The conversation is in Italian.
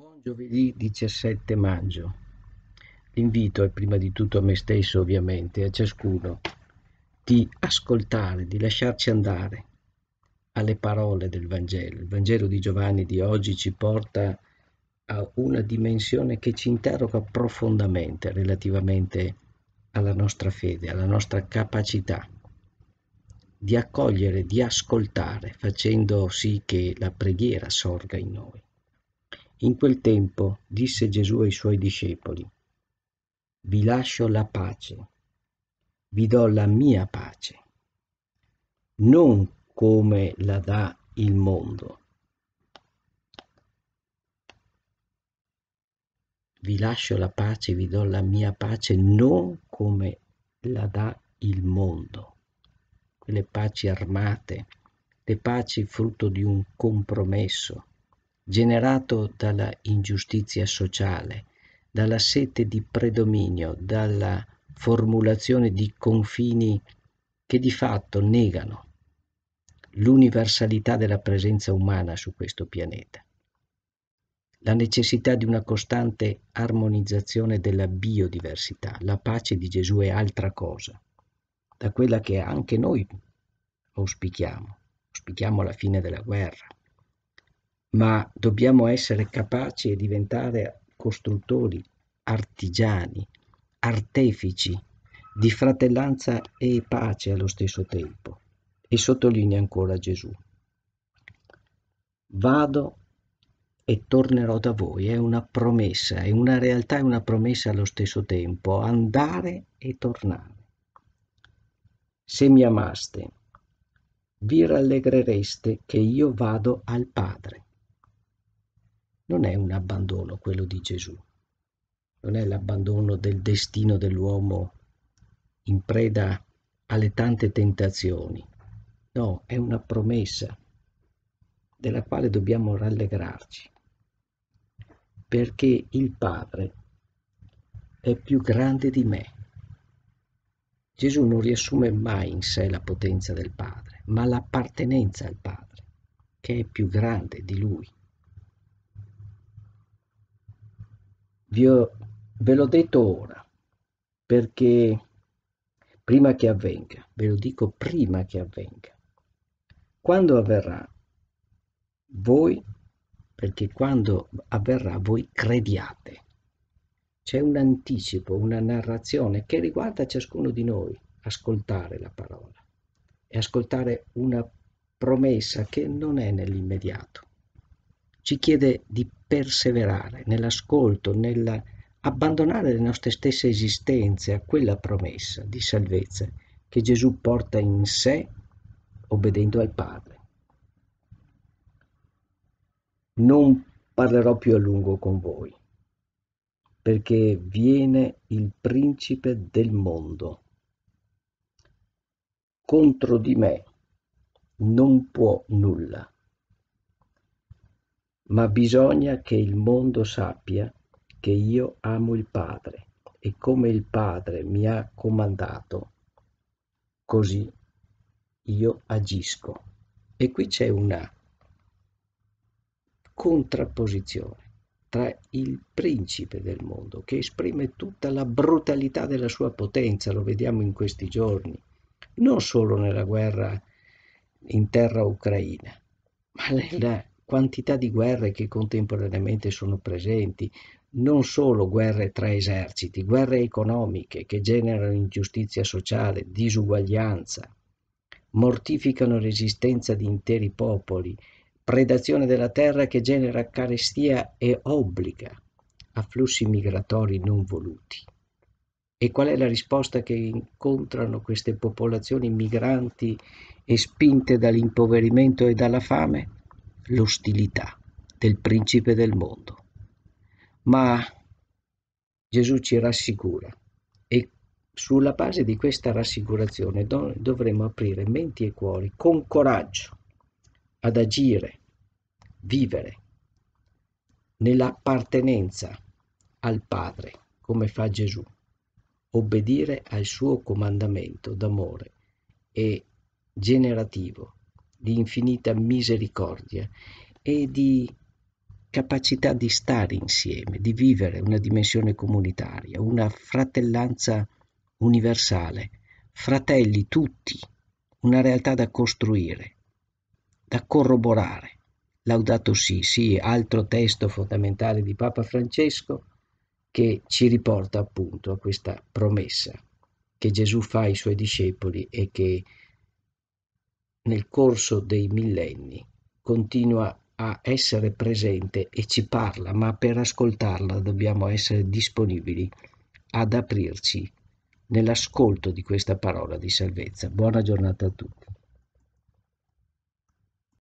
Buon giovedì 17 maggio. L'invito è prima di tutto a me stesso ovviamente, a ciascuno, di ascoltare, di lasciarci andare alle parole del Vangelo. Il Vangelo di Giovanni di oggi ci porta a una dimensione che ci interroga profondamente relativamente alla nostra fede, alla nostra capacità di accogliere, di ascoltare, facendo sì che la preghiera sorga in noi. In quel tempo disse Gesù ai suoi discepoli, Vi lascio la pace, vi do la mia pace, non come la dà il mondo. Vi lascio la pace, vi do la mia pace, non come la dà il mondo. Quelle paci armate, le paci frutto di un compromesso, generato dalla ingiustizia sociale, dalla sete di predominio, dalla formulazione di confini che di fatto negano l'universalità della presenza umana su questo pianeta. La necessità di una costante armonizzazione della biodiversità. La pace di Gesù è altra cosa da quella che anche noi auspichiamo, auspichiamo la fine della guerra, ma dobbiamo essere capaci e diventare costruttori, artigiani, artefici di fratellanza e pace allo stesso tempo. E sottolinea ancora Gesù. Vado e tornerò da voi, è una promessa, è una realtà e una promessa allo stesso tempo, andare e tornare. Se mi amaste, vi rallegrereste che io vado al Padre non è un abbandono quello di Gesù, non è l'abbandono del destino dell'uomo in preda alle tante tentazioni, no, è una promessa della quale dobbiamo rallegrarci, perché il Padre è più grande di me. Gesù non riassume mai in sé la potenza del Padre, ma l'appartenenza al Padre, che è più grande di lui. ve l'ho detto ora, perché prima che avvenga, ve lo dico prima che avvenga. Quando avverrà, voi, perché quando avverrà voi crediate. C'è un anticipo, una narrazione che riguarda ciascuno di noi, ascoltare la parola e ascoltare una promessa che non è nell'immediato ci chiede di perseverare nell'ascolto, nell'abbandonare le nostre stesse esistenze a quella promessa di salvezza che Gesù porta in sé obbedendo al Padre. Non parlerò più a lungo con voi, perché viene il principe del mondo. Contro di me non può nulla ma bisogna che il mondo sappia che io amo il Padre e come il Padre mi ha comandato, così io agisco. E qui c'è una contrapposizione tra il principe del mondo, che esprime tutta la brutalità della sua potenza, lo vediamo in questi giorni, non solo nella guerra in terra ucraina, ma nella quantità di guerre che contemporaneamente sono presenti, non solo guerre tra eserciti, guerre economiche che generano ingiustizia sociale, disuguaglianza, mortificano l'esistenza di interi popoli, predazione della terra che genera carestia e obbliga a flussi migratori non voluti. E qual è la risposta che incontrano queste popolazioni migranti e spinte dall'impoverimento e dalla fame? l'ostilità del principe del mondo. Ma Gesù ci rassicura e sulla base di questa rassicurazione dovremo aprire menti e cuori con coraggio ad agire, vivere nell'appartenenza al Padre, come fa Gesù, obbedire al suo comandamento d'amore e generativo di infinita misericordia e di capacità di stare insieme, di vivere una dimensione comunitaria, una fratellanza universale, fratelli tutti, una realtà da costruire, da corroborare. Laudato sì, sì, altro testo fondamentale di Papa Francesco che ci riporta appunto a questa promessa che Gesù fa ai suoi discepoli e che nel corso dei millenni continua a essere presente e ci parla, ma per ascoltarla dobbiamo essere disponibili ad aprirci nell'ascolto di questa parola di salvezza. Buona giornata a tutti.